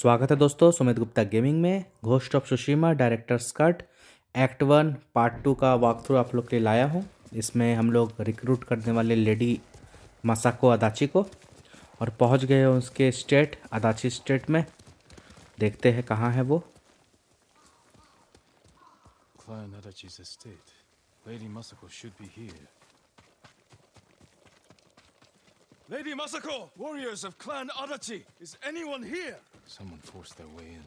स्वागत है दोस्तों सुमित गुप्ता गेमिंग में Ghost of Tsushima director's cut act one part two का वॉक थ्रू आप लोग के लिए लाया हूँ इसमें हम लोग रिक्रूट करने वाले लेडी मसाको अदाची को और पहुँच गए उसके स्टेट अदाची स्टेट में देखते हैं कहाँ है वो Another Jesus state. Lady Masako should be here. Lady Masako, warriors of Clan Adachi, is anyone here? Someone forced their way in.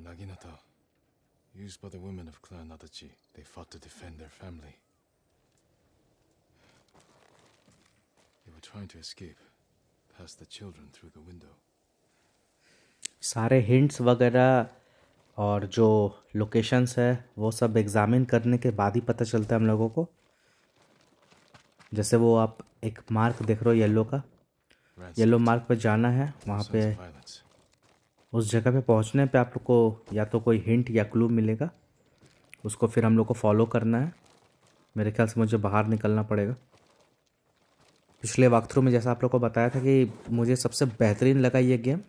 A naginata, used by the women of Clan Adachi. They fought to defend their family. They were trying to escape, past the children through the window. सारे hints वगैरह और जो locations है वो सब examine करने के बाद ही पता चलता है हम लोगों को जैसे वो आप एक मार्क देख रहे हो येलो का येलो मार्क पर जाना है वहाँ पे उस जगह पे पहुँचने पे आप लोग को या तो कोई हिंट या क्लू मिलेगा उसको फिर हम लोग को फॉलो करना है मेरे ख्याल से मुझे बाहर निकलना पड़ेगा पिछले वक्त में जैसा आप लोग को बताया था कि मुझे सबसे बेहतरीन लगा ये game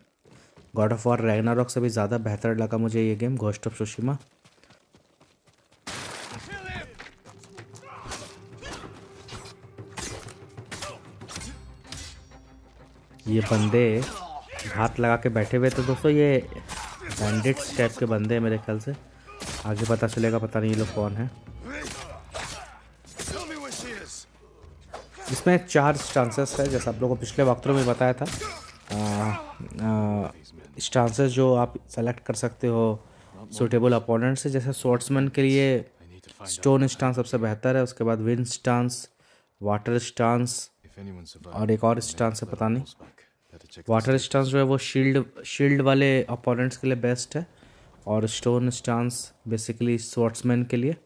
God of War Ragnarok से भी ज़्यादा बेहतर लगा मुझे ये गेम घोस्ट ऑफ सुशीमा ये बंदे हाथ लगा के बैठे हुए थे दोस्तों ये बैंडिट्स टाइप के बंदे हैं मेरे ख्याल से आगे पता चलेगा पता नहीं ये लोग कौन है इसमें चार स्टांसेस है जैसा आप लोगों को पिछले वक्तों में बताया था स्टांसेस जो आप सेलेक्ट कर सकते हो सूटेबल अपोनेंट से जैसे शॉर्ट्समैन के लिए स्टोन स्टांस सबसे बेहतर है उसके बाद विंड स्टांस वाटर स्टांस और एक और स्टांस है पता नहीं वाटर स्टांस जो है वो शील्ड शील्ड वाले अपोनेंट्स के लिए बेस्ट है और स्टोन स्टांस बेसिकली स्वॉट्समैन के लिए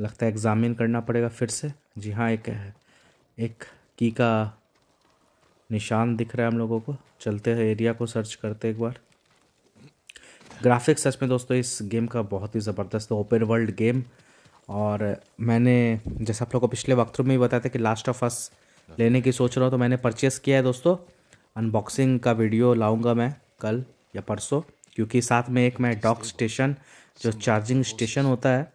लगता है एग्ज़ामिन करना पड़ेगा फिर से जी हाँ एक एक की का निशान दिख रहा है हम लोगों को चलते हैं एरिया को सर्च करते एक बार ग्राफिक्स सच में दोस्तों इस गेम का बहुत ही ज़बरदस्त ओपन वर्ल्ड गेम और मैंने जैसा आप लोग को पिछले वक्त में ही बताया था कि लास्ट ऑफ अस हाँ। लेने की सोच रहा हूँ तो मैंने परचेस किया है दोस्तों अनबॉक्सिंग का वीडियो लाऊंगा मैं कल या परसों क्योंकि साथ में एक मैं डॉक स्टेशन जो चार्जिंग स्टेशन होता है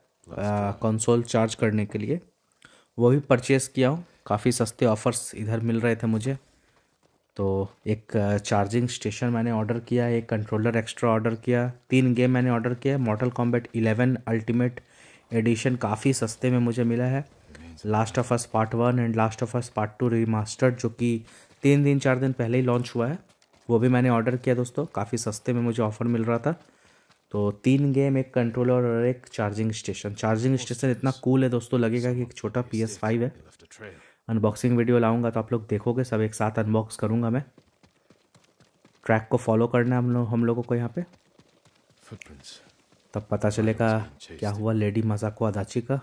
कंसोल चार्ज करने के लिए वो भी परचेस किया हूँ काफ़ी सस्ते ऑफ़र्स इधर मिल रहे थे मुझे तो एक चार्जिंग स्टेशन मैंने ऑर्डर किया एक कंट्रोलर एक्स्ट्रा ऑर्डर किया तीन गेम मैंने ऑर्डर किया Mortal Kombat eleven ultimate edition काफ़ी सस्ते में मुझे मिला है last of us part one and last of us part two remastered जो कि तीन दिन चार दिन पहले ही लॉन्च हुआ है वो भी मैंने ऑर्डर किया दोस्तों काफ़ी सस्ते में मुझे ऑफ़र मिल रहा था तो तीन गेम एक कंट्रोलर और एक चार्जिंग स्टेशन चार्जिंग स्टेशन इतना कूल है दोस्तों लगेगा कि एक छोटा पी एस फाइव है अनबॉक्सिंग वीडियो लाऊंगा तो आप लोग देखोगे सब एक साथ अनबॉक्स करूंगा मैं ट्रैक को फॉलो करना है हम लोग हम लोगों को यहाँ पे तब पता चलेगा क्या हुआ लेडी मजाको अदाची का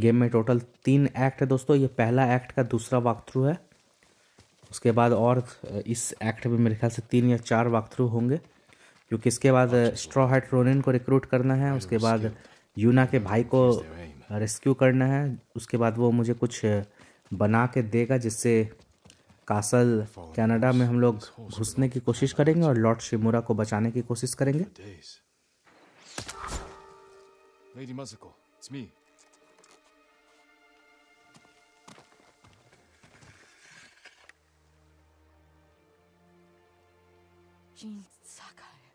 गेम में टोटल तीन एक्ट है दोस्तों ये पहला एक्ट का दूसरा वाक थ्रू है उसके बाद और इस एक्ट में मेरे ख्याल से तीन या चार वाक थ्रू होंगे क्योंकि इसके बाद स्ट्रॉ हार्ट रोनिन को रिक्रूट करना है उसके बाद यूना के भाई को रेस्क्यू करना है उसके बाद वो मुझे कुछ बना के देगा जिससे कासल कनाडा में हम लोग घुसने की कोशिश करेंगे और लॉर्ड शिमुरा को बचाने की कोशिश करेंगे fucking Sakai.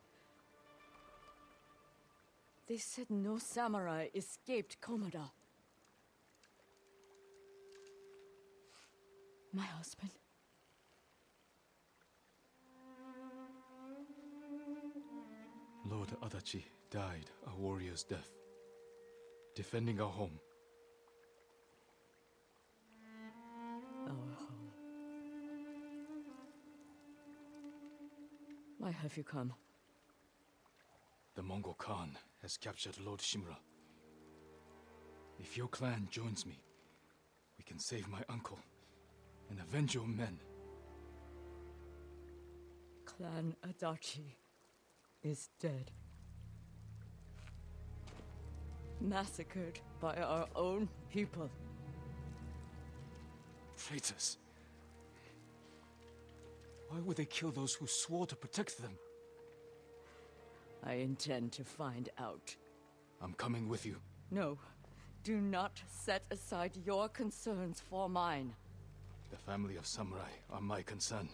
They said no samurai escaped Komoda. My husband. Lord Adachi died a warrior's death, defending our home. Why have you come? The Mongol Khan has captured Lord Shimura. If your clan joins me, we can save my uncle and avenge your men. Clan Adachi is dead. Massacred by our own people. Traitors. Why would they kill those who swore to protect them? I intend to find out. I'm coming with you. No. Do not set aside your concerns for mine. The family of samurai are my concern.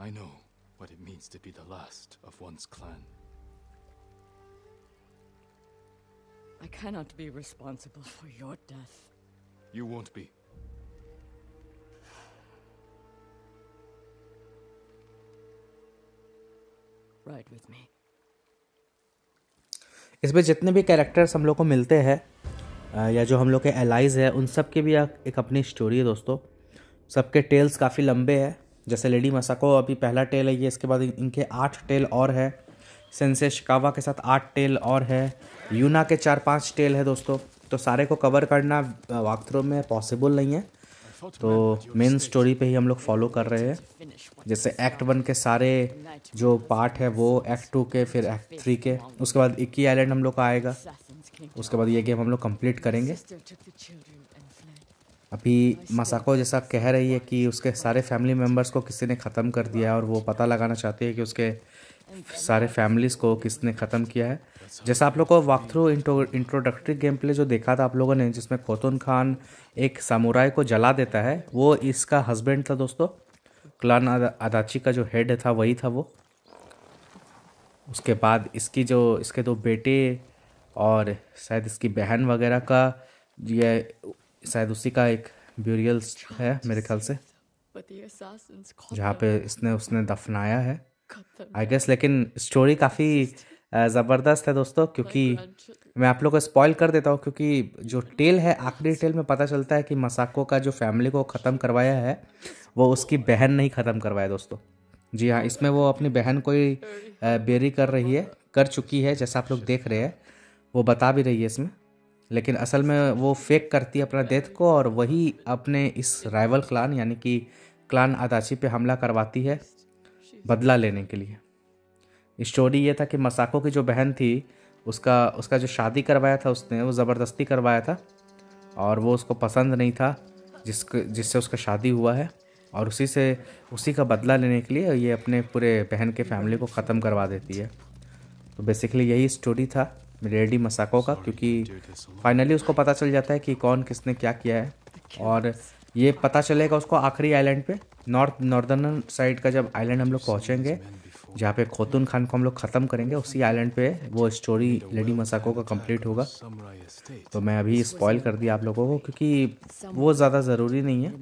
I know what it means to be the last of one's clan. I cannot be responsible for your death. You won't be. Right इसमें जितने भी characters हम लोग को मिलते हैं या जो हम लोग के एलाइज है उन सब की भी एक अपनी स्टोरी है दोस्तों सबके टेल्स काफ़ी लंबे हैं जैसे लेडी मसाको अभी पहला टेल है ये इसके बाद इनके आठ टेल और है सेंसे शिकावा के साथ आठ टेल और है यूना के चार पांच टेल है दोस्तों तो सारे को कवर करना वाकथ्रो में पॉसिबल नहीं है तो मेन स्टोरी पे ही हम लोग फॉलो कर रहे हैं जैसे एक्ट वन के सारे जो पार्ट है वो एक्ट टू के फिर एक्ट थ्री के उसके बाद इक्की आइलैंड हम लोग का आएगा उसके बाद ये गेम हम लोग कंप्लीट करेंगे अभी मसाको जैसा कह रही है कि उसके सारे फैमिली मेम्बर्स को किसी ने ख़त्म कर दिया है और वो पता लगाना चाहती है कि उसके सारे फैमिलीज़ को किसने ख़त्म किया है जैसा आप लोगों को walkthrough introductory game play जो देखा था आप लोगों ने जिसमें खोतुन खान एक सामुराय को जला देता है वो इसका हस्बैंड था दोस्तों क्लान अदाची का जो हेड था वही था वो उसके बाद इसकी जो इसके दो बेटे और शायद इसकी बहन वगैरह का ये शायद उसी का एक ब्यूरियल है मेरे ख्याल से जहाँ पे इसने उसने दफनाया है आई गेस लेकिन स्टोरी काफ़ी ज़बरदस्त है दोस्तों क्योंकि मैं आप लोग को स्पॉइल कर देता हूँ क्योंकि जो टेल है आखिरी टेल में पता चलता है कि मसाको का जो फैमिली को ख़त्म करवाया है वो उसकी बहन नहीं ख़त्म करवाया दोस्तों जी हाँ इसमें वो अपनी बहन को ही बेरी कर रही है कर चुकी है जैसा आप लोग देख रहे हैं वो बता भी रही है इसमें लेकिन असल में वो फेक करती है अपना डेथ को और वही अपने इस राइवल क्लान यानी कि क्लान अदाची पे हमला करवाती है बदला लेने के लिए स्टोरी ये था कि मसाको की जो बहन थी उसका उसका जो शादी करवाया था उसने वो ज़बरदस्ती करवाया था और वो उसको पसंद नहीं था जिसके जिससे उसका शादी हुआ है और उसी से उसी का बदला लेने के लिए ये अपने पूरे बहन के फैमिली को ख़त्म करवा देती है तो बेसिकली यही स्टोरी था रेडी मसाको का क्योंकि फाइनली उसको पता चल जाता है कि कौन किसने क्या किया है और ये पता चलेगा उसको आखिरी आइलैंड पे नॉर्थ नॉर्दर्न साइड का जब आइलैंड हम लोग पहुँचेंगे जहाँ पे खोतून खान को हम लोग ख़त्म करेंगे उसी आइलैंड पे वो स्टोरी लेडी मसाको का कंप्लीट होगा तो मैं अभी स्पॉइल कर दिया आप लोगों को क्योंकि वो ज़्यादा ज़रूरी नहीं है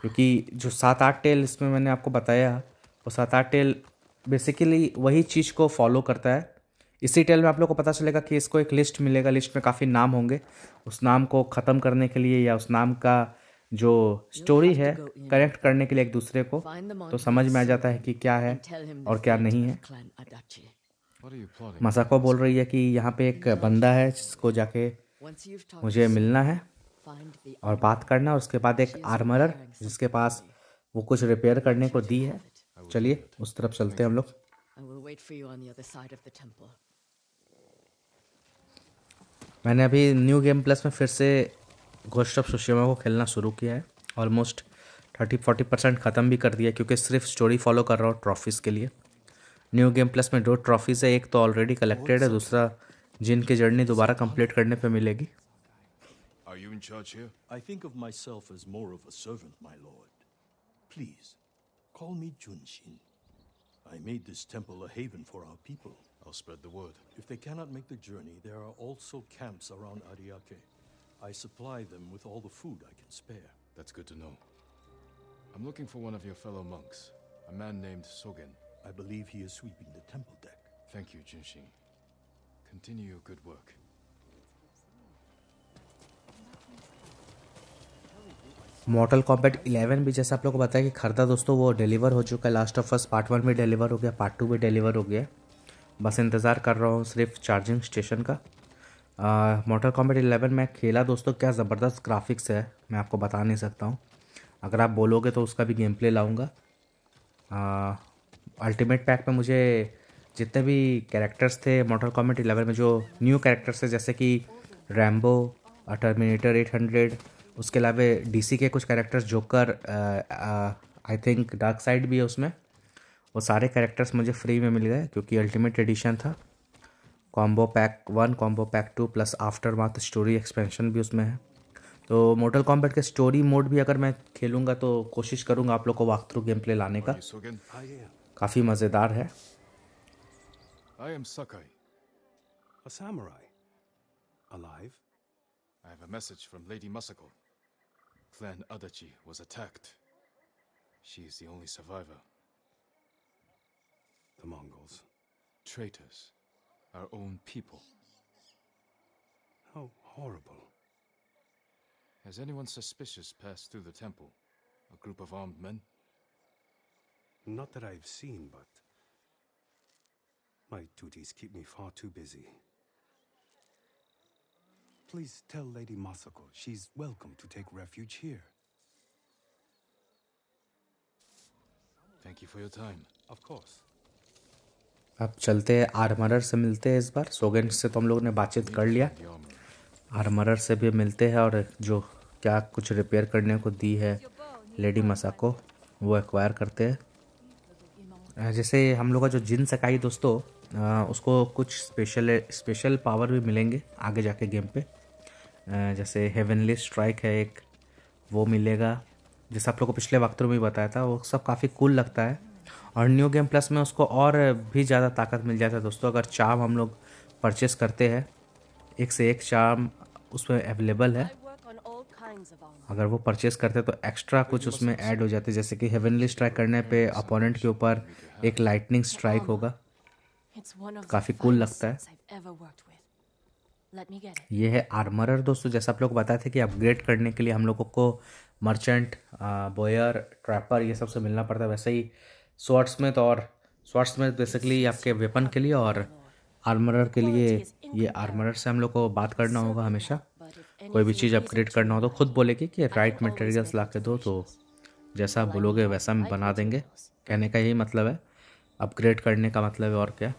क्योंकि जो सात आठ टेल इसमें मैंने आपको बताया वो सात आठ टेल बेसिकली वही चीज़ को फॉलो करता है इसी टेल में आप लोग को पता चलेगा कि इसको एक लिस्ट मिलेगा लिस्ट में काफ़ी नाम होंगे उस नाम को ख़त्म करने के लिए या उस नाम का जो स्टोरी है कनेक्ट करने के लिए एक दूसरे को तो समझ में आ जाता है कि क्या है और क्या नहीं है मसाको बोल रही है कि यहाँ पे एक बंदा है जिसको जाके मुझे मिलना है और बात करना और उसके बाद एक आर्मरर जिसके पास वो कुछ रिपेयर करने को दी है चलिए उस तरफ चलते हैं हम लोग मैंने अभी न्यू गेम प्लस में फिर से घोस्ट ऑफ सुशीमा को खेलना शुरू किया है ऑलमोस्ट थर्टी फोर्टी परसेंट ख़त्म भी कर दिया क्योंकि सिर्फ स्टोरी फॉलो कर रहा हूँ ट्रॉफीज़ के लिए न्यू गेम प्लस में दो ट्रॉफीज़ है एक तो ऑलरेडी कलेक्टेड है दूसरा जिनकी जर्नी दोबारा कंप्लीट करने पे मिलेगी Are you in charge here? I think of myself as more of a servant, my lord. Please, call me Junshin. I made this temple a haven for our people. I'll spread the word. If they cannot make the journey, there are also camps around Ariake. I supply them with all the food I can spare. That's good to know. I'm looking for one of your fellow monks, a man named Sogen. I believe he is sweeping the temple deck. Thank you, Jinxing. Continue your good work. Mortal Kombat 11 भी जैसे आप लोगों को बताया कि खरीदा दोस्तों वो डिलीवर हो चुका है last of first part one भी डिलीवर हो गया पार्ट टू भी डिलीवर हो गया बस इंतज़ार कर रहा हूँ सिर्फ चार्जिंग स्टेशन का मोटर कॉम्बेट इलेवन मैं खेला दोस्तों क्या ज़बरदस्त ग्राफिक्स है मैं आपको बता नहीं सकता हूँ अगर आप बोलोगे तो उसका भी गेम प्ले लाऊँगा अल्टीमेट पैक में मुझे जितने भी कैरेक्टर्स थे मोटर कॉम्बेट इलेवन में जो न्यू कैरेक्टर्स थे जैसे कि रैम्बो टर्मिनेटर एट हंड्रेड उसके अलावा डीसी के कुछ characters Joker I think Darkseid भी है उसमें वो सारे कैरेक्टर्स मुझे फ्री में मिल गए क्योंकि अल्टीमेट एडिशन था combo pack one combo pack two plus aftermath story expansion भी उसमें है तो मोटल कॉम्बैट के स्टोरी मोड भी अगर मैं खेलूँगा तो कोशिश करूँगा आप लोग को वाक थ्रू गेम प्ले लाने का काफ़ी मज़ेदार है I am Sakai. A samurai. Alive? I have a message from Lady Masako. Clan Adachi was attacked. She is the only survivor. the Mongols. Traitors. Our own people. How horrible. Has anyone suspicious passed through the temple? A group of armed men? Not that I've seen, but... My duties keep me far too busy. Please tell Lady Masako she's welcome to take refuge here. Thank you for your time. Of course. अब चलते हैं armourer से मिलते हैं इस बार सोगेन से तो हम लोग ने बातचीत कर लिया आर्मरर से भी मिलते हैं और जो क्या कुछ रिपेयर करने को दी है लेडी मसाको वो एक्वायर करते हैं जैसे हम लोग का जो जिन सकाई दोस्तों उसको कुछ स्पेशल स्पेशल पावर भी मिलेंगे आगे जाके गेम पे जैसे हेवनली स्ट्राइक है एक वो मिलेगा जैसे आप लोग को पिछले वक्त तो में भी बताया था वो सब काफ़ी कूल लगता है और न्यू गेम प्लस में उसको और भी ज़्यादा ताकत मिल जाता है दोस्तों अगर चाम हम लोग परचेस करते हैं एक से एक चाम उसमें अवेलेबल है अगर वो परचेस करते तो एक्स्ट्रा कुछ उसमें ऐड हो जाते जैसे कि हेवनली स्ट्राइक करने पे अपोनेंट के ऊपर एक लाइटनिंग स्ट्राइक होगा काफ़ी कूल लगता है ये है आर्मरर दोस्तों जैसा आप लोग बताए थे कि अपग्रेड करने के लिए हम लोगों को मर्चेंट बोयर ट्रैपर ये सब से मिलना पड़ता है वैसे ही स्वाट्समिथ और स्वाट्समिथ बेसिकली आपके वेपन के लिए और आर्मरर के लिए ये आर्मरर से हम लोग को बात करना होगा हमेशा कोई भी चीज़ अपग्रेड करना हो तो खुद बोलेगी कि राइट मटेरियल्स ला के दो तो जैसा बोलोगे वैसा हम बना देंगे कहने का यही मतलब है अपग्रेड करने का मतलब है और क्या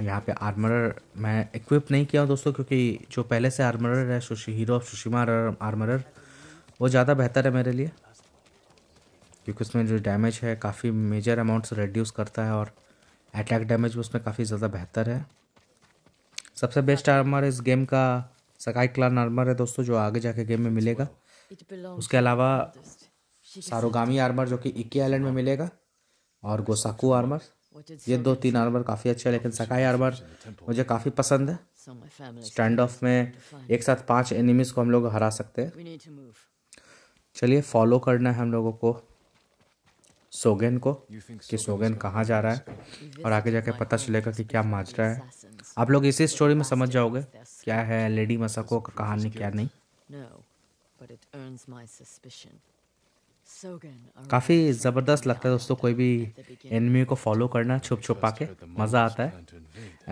यहाँ पे आर्मरर मैं इक्विप नहीं किया हूँ दोस्तों क्योंकि जो पहले से आर्मरर है सुशी हीरो सुशीमा आर्मरर वो ज़्यादा बेहतर है मेरे लिए क्योंकि उसमें जो डैमेज है काफ़ी मेजर अमाउंट से रिड्यूस करता है और अटैक डैमेज भी उसमें काफ़ी ज़्यादा बेहतर है सबसे बेस्ट आर्मर इस गेम का सकाई क्लान आर्मर है दोस्तों जो आगे जाके गेम में मिलेगा उसके अलावा सारोगामी आर्मर जो कि इक्की आइलैंड में मिलेगा और गोसाकू आर्मर ये दो तीन आर्मर काफ़ी अच्छे हैं लेकिन सकाई आर्मर मुझे काफ़ी पसंद है स्टैंड ऑफ में एक साथ पांच एनिमीज़ को हम लोग हरा सकते हैं चलिए फॉलो करना है हम लोगों को सोगेन को कि सोगेन कहाँ जा रहा है और आगे जाके पता चलेगा कि क्या माज रहा है आप लोग इसी स्टोरी में समझ जाओगे क्या है लेडी मसाको का कहानी क्या नहीं काफ़ी ज़बरदस्त लगता है दोस्तों कोई भी एनमी को फॉलो करना छुप छुपा के मज़ा आता है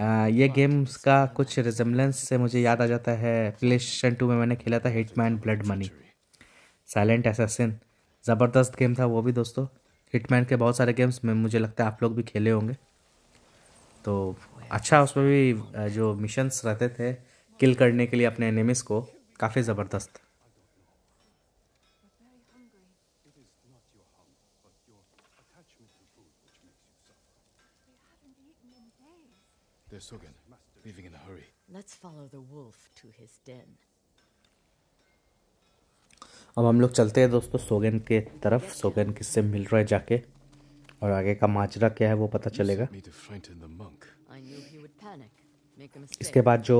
आ, ये गेम्स का कुछ रिजम्बलेंस से मुझे याद आ जाता है प्ले स्टेशन टू में मैंने खेला था Hitman Blood Money Silent Assassin ज़बरदस्त गेम था वो भी दोस्तों हिटमैन के बहुत सारे गेम्स में मुझे लगता है आप लोग भी खेले होंगे तो अच्छा उसमें भी जो मिशंस रहते थे किल करने के लिए अपने एनिमिस को काफ़ी ज़बरदस्त They're Sogan, leaving in a hurry. Let's follow the wolf to his den. अब हम लोग चलते हैं दोस्तों सोगेन के तरफ सोगेन किससे मिल रहा है जाके और आगे का माजरा क्या है वो पता चलेगा इसके बाद जो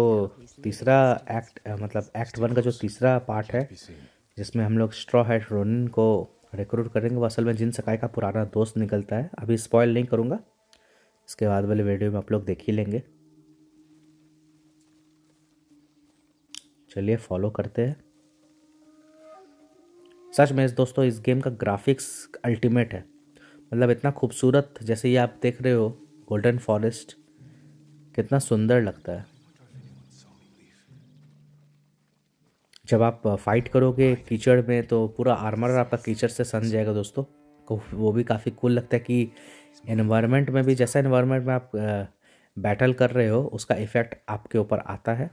तीसरा एक्ट मतलब एक्ट वन का जो तीसरा पार्ट है जिसमें हम लोग स्ट्रॉ हैट रोनिन को रिक्रूट करेंगे वो असल में जिन सकाई का पुराना दोस्त निकलता है अभी स्पॉयल नहीं करूँगा इसके बाद वाले वीडियो में आप लोग देख ही लेंगे चलिए फॉलो करते हैं सच में इस दोस्तों इस गेम का ग्राफिक्स अल्टीमेट है मतलब इतना खूबसूरत जैसे ये आप देख रहे हो गोल्डन फॉरेस्ट कितना सुंदर लगता है जब आप फाइट करोगे कीचड़ में तो पूरा आर्मर आपका कीचड़ से सन जाएगा दोस्तों तो वो भी काफ़ी कूल लगता है कि एनवायरनमेंट में भी जैसा एनवायरनमेंट में आप बैटल कर रहे हो उसका इफ़ेक्ट आपके ऊपर आता है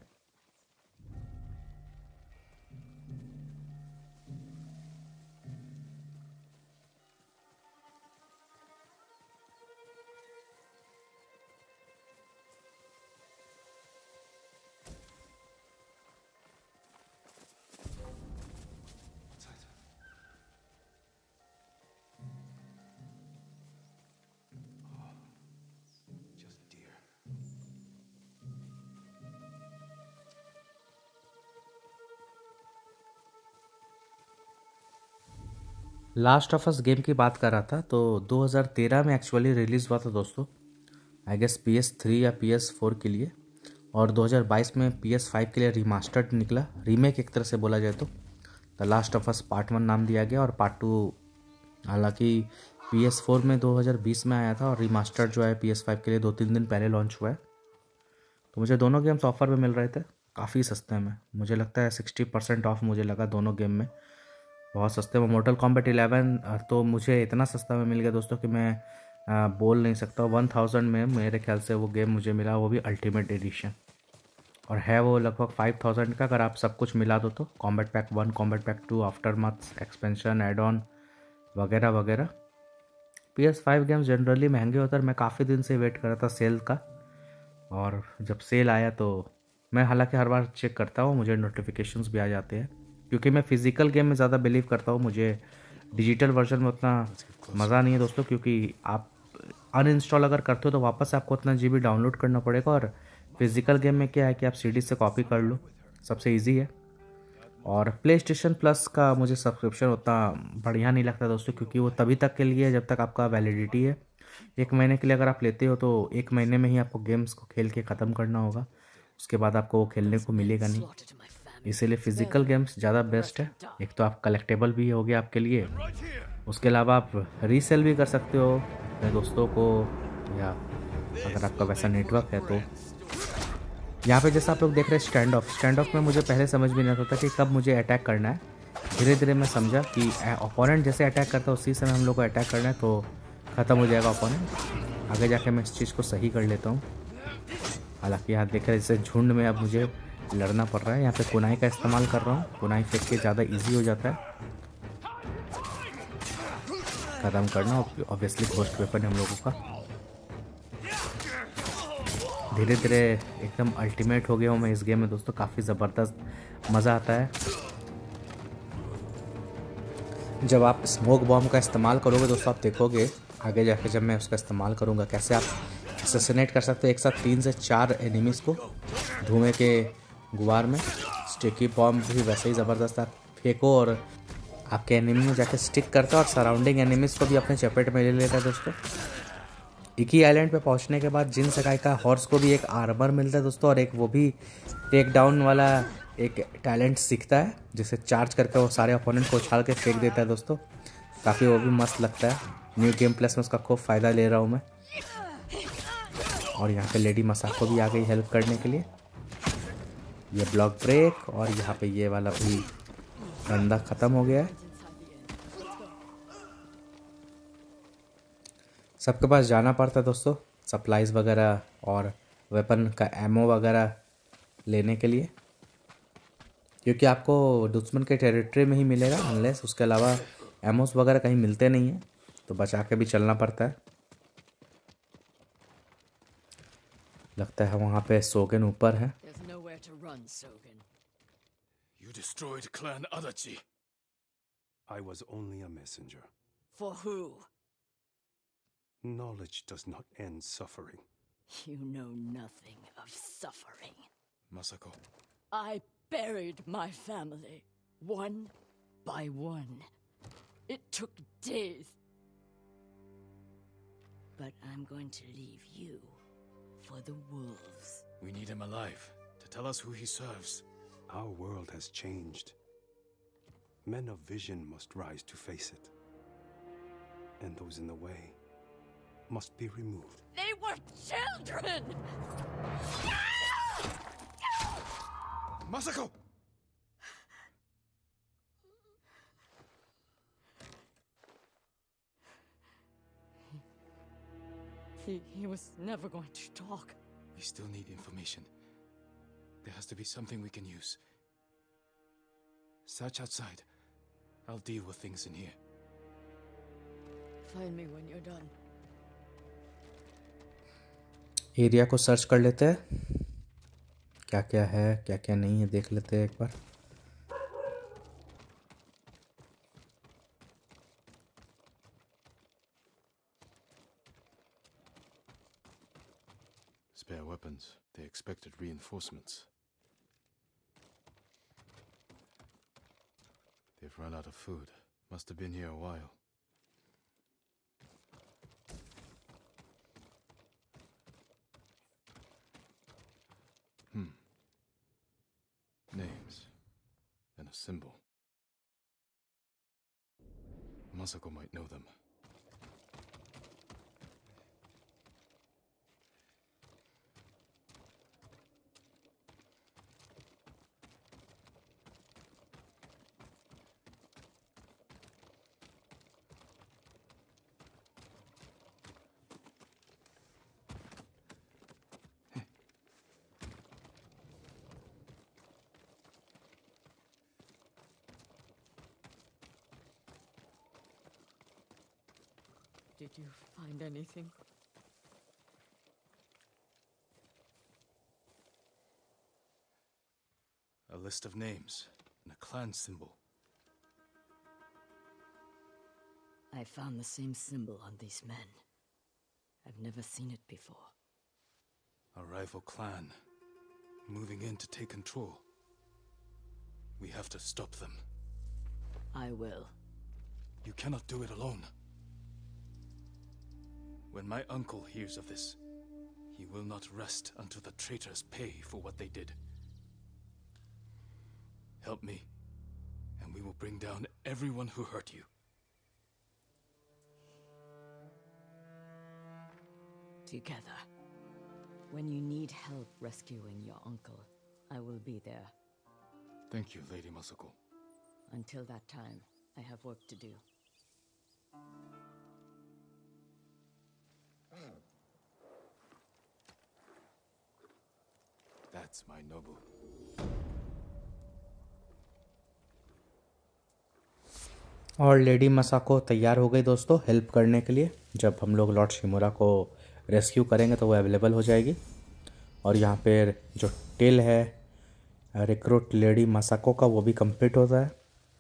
लास्ट ऑफ अस गेम की बात कर रहा था तो 2013 में एक्चुअली रिलीज़ हुआ था दोस्तों I guess P S three या पी एस फोर के लिए और 2022 में पी एस फाइव के लिए रिमास्टर्ड निकला रीमेक एक तरह से बोला जाए तो the Last of us part one नाम दिया गया और पार्ट टू हालांकि पी एस फोर में 2020 में आया था और रिमास्टर्ड जो है पी एस फाइव के लिए दो तीन दिन पहले लॉन्च हुआ है तो मुझे दोनों गेम्स ऑफर में मिल रहे थे काफ़ी सस्ते में मुझे लगता है सिक्सटी परसेंट ऑफ मुझे लगा दोनों गेम में बहुत सस्ते में मोटल कॉम्बैट इलेवन तो मुझे इतना सस्ता में मिल गया दोस्तों कि मैं आ, बोल नहीं सकता वन थाउजेंड में मेरे ख्याल से वो गेम मुझे मिला वो भी अल्टीमेट एडिशन और है वो लगभग फाइव थाउजेंड का अगर आप सब कुछ मिला दो तो combat pack one combat pack two aftermath expansion add on वगैरह वगैरह P S five games generally महंगे होते मैं काफ़ी दिन से वेट कर रहा था सेल का और जब सेल आया तो मैं हालांकि हर बार चेक करता हूँ मुझे नोटिफिकेशंस भी आ जाते हैं क्योंकि मैं फ़िज़िकल गेम में ज़्यादा बिलीव करता हूँ मुझे डिजिटल वर्जन में उतना मज़ा नहीं है दोस्तों क्योंकि आप अनइंस्टॉल अगर करते हो तो वापस आपको उतना जी डाउनलोड करना पड़ेगा और फिज़िकल गेम में क्या है कि आप सी से कॉपी कर लो सबसे ईजी है और प्ले स्टेशन प्लस का मुझे सब्सक्रिप्शन उतना बढ़िया नहीं लगता दोस्तों क्योंकि वो तभी तक के लिए है जब तक आपका वैलिडिटी है एक महीने के लिए अगर आप लेते हो तो एक महीने में ही आपको गेम्स को खेल के ख़त्म करना होगा उसके बाद आपको वो खेलने को मिलेगा नहीं इसीलिए फिजिकल गेम्स ज़्यादा बेस्ट है एक तो आप कलेक्टेबल भी हो गया आपके लिए उसके अलावा आप रीसेल भी कर सकते हो अपने दोस्तों को या अगर आपका वैसा नेटवर्क है तो यहाँ पे जैसा आप लोग देख रहे हैं स्टैंड ऑफ स्टैंड ऑफ में मुझे पहले समझ भी नहीं आता था कि कब मुझे अटैक करना है धीरे धीरे मैं समझा कि ओपोनेंट जैसे अटैक करता है उसी समय हम लोग को अटैक करना है तो ख़त्म हो जाएगा ओपोनेंट आगे जाके मैं इस चीज़ को सही कर लेता हूँ हालांकि यहाँ देख रहे हैं जैसे झुंड में अब मुझे लड़ना पड़ रहा है यहाँ पे कुनाई का इस्तेमाल कर रहा हूँ कुनाई फेंक के ज़्यादा इजी हो जाता है ख़त्म करना ऑब्वियसली घोस्ट वेपन है हम लोगों का धीरे धीरे एकदम अल्टीमेट हो गया हूँ मैं इस गेम में दोस्तों काफ़ी ज़बरदस्त मज़ा आता है जब आप स्मोक बॉम्ब का इस्तेमाल करोगे दोस्तों आप देखोगे आगे जाके जब मैं उसका इस्तेमाल करूँगा कैसे आप असैसिनेट कर सकते हो एक साथ तीन से चार एनिमीज़ को धुएँ के गुबार में स्टिकी बॉम्ब भी वैसे ही ज़बरदस्त आप फेंको और आपके एनिमी में जाके स्टिक करता है और सराउंडिंग एनिमीज़ को भी अपने चपेट में ले लेता है दोस्तों इकी आइलैंड पे पहुंचने के बाद जिन सकाई का हॉर्स को भी एक आर्मर मिलता है दोस्तों और एक वो भी टेक डाउन वाला एक टैलेंट सीखता है जिसे चार्ज करके वो सारे अपोनेंट को उछाल के फेंक देता है दोस्तों काफ़ी वो भी मस्त लगता है न्यू गेम प्लस में उसका खूब फ़ायदा ले रहा हूँ मैं और यहाँ पे लेडी मसाक को भी आ गई हेल्प करने के लिए ये ब्लॉक ब्रेक और यहाँ पे ये वाला भी बंदा ख़त्म हो गया है सबके पास जाना पड़ता है दोस्तों सप्लाइज वगैरह और वेपन का एमओ वगैरह लेने के लिए क्योंकि आपको दुश्मन के टेरिटरी में ही मिलेगा अनलेस उसके अलावा एमओस वगैरह कहीं मिलते नहीं हैं तो बचा के भी चलना पड़ता है लगता है वहाँ पे सोगन ऊपर है done, Sogen? You destroyed Clan Adachi. I was only a messenger. For who? Knowledge does not end suffering. You know nothing of suffering. Masako. I buried my family, one by one. It took days. But I'm going to leave you for the wolves. We need him alive. Tell us who he serves. Our world has changed. Men of vision must rise to face it. And those in the way must be removed. They were children! Masako! He, he, was never going to talk. We still need information. There has to be something we can use. Search outside. I'll deal with things in here. Find me when you're done. Area को search कर लेते हैं क्या क्या है क्या क्या नहीं है देख लेते हैं एक बार Spare weapons. They expected reinforcements. run out of food. Must have been here a while. Did you find anything? A list of names and a clan symbol. I found the same symbol on these men. I've never seen it before. A rival clan moving in to take control. We have to stop them. I will. You cannot do it alone. When my uncle hears of this, he will not rest until the traitors pay for what they did. Help me, and we will bring down everyone who hurt you. Together. When you need help rescuing your uncle, I will be there. Thank you, Lady Masako. Until that time, I have work to do. That's my noble. और lady Masako तैयार हो गई दोस्तों help करने के लिए जब हम लोग लॉर्ड शिमोरा को रेस्क्यू करेंगे तो वो अवेलेबल हो जाएगी और यहाँ पे जो टेल है रिक्रूट लेडी मसाको का वो भी कंप्लीट होता है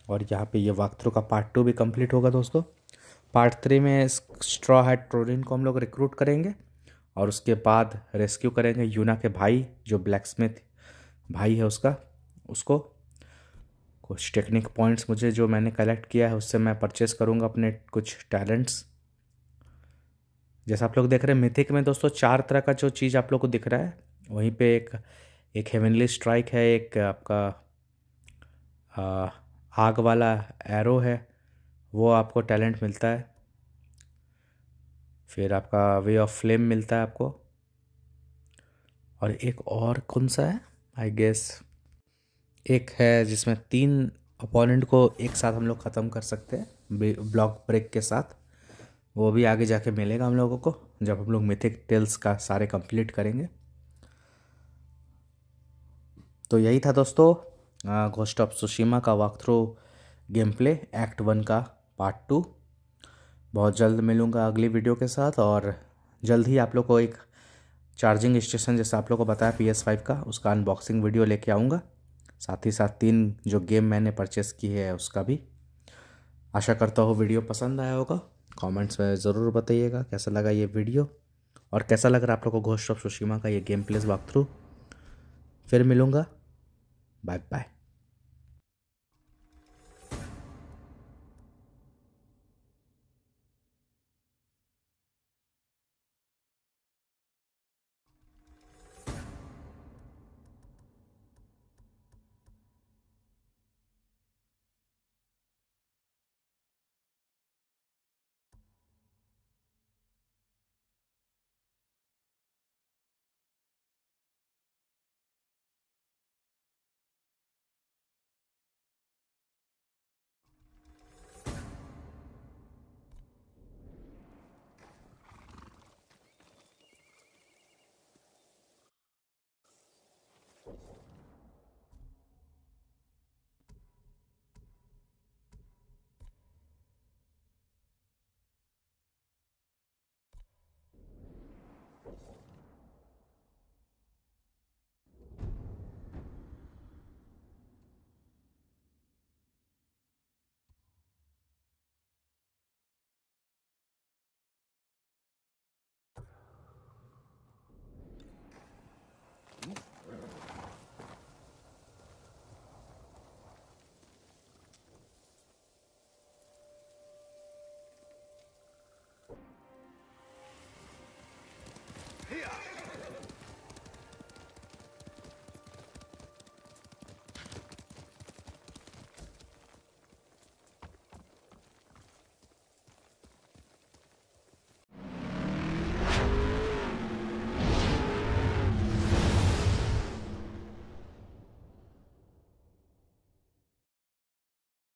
और यहाँ पे ये वाकथ्रू का पार्ट टू भी कंप्लीट होगा दोस्तों पार्ट थ्री में स्ट्रॉ हैट ट्रोलिन को हम लोग रिक्रूट करेंगे और उसके बाद रेस्क्यू करेंगे यूना के भाई जो ब्लैक स्मिथ भाई है उसका उसको कुछ टेक्निक पॉइंट्स मुझे जो मैंने कलेक्ट किया है उससे मैं परचेस करूँगा अपने कुछ टैलेंट्स जैसा आप लोग देख रहे हैं मिथिक में दोस्तों चार तरह का जो चीज़ आप लोग को दिख रहा है वहीं पे एक एक हेवनली स्ट्राइक है एक आपका आ, आग वाला एरो है वो आपको टैलेंट मिलता है फिर आपका वे ऑफ फ्लेम मिलता है आपको और एक और कौन सा है आई गेस एक है जिसमें तीन अपोनेंट को एक साथ हम लोग ख़त्म कर सकते हैं ब्लॉक ब्रेक के साथ वो भी आगे जाके मिलेगा हम लोगों को जब हम लोग मिथिक टेल्स का सारे कंप्लीट करेंगे तो यही था दोस्तों घोस्ट ऑफ सुशीमा का walkthrough gameplay act one का पार्ट टू बहुत जल्द मिलूँगा अगली वीडियो के साथ और जल्द ही आप लोग को एक चार्जिंग स्टेशन जैसा आप लोग को बताया पी एस फाइव का उसका अनबॉक्सिंग वीडियो लेके आऊँगा साथ ही साथ तीन जो गेम मैंने परचेस की है उसका भी आशा करता हूँ वीडियो पसंद आया होगा कमेंट्स में ज़रूर बताइएगा कैसा लगा ये वीडियो और कैसा लग रहा है आप लोग को घोष्ट ऑफ सुशीमा का ये गेम प्लेस वॉक थ्रू फिर मिलूँगा बाय बाय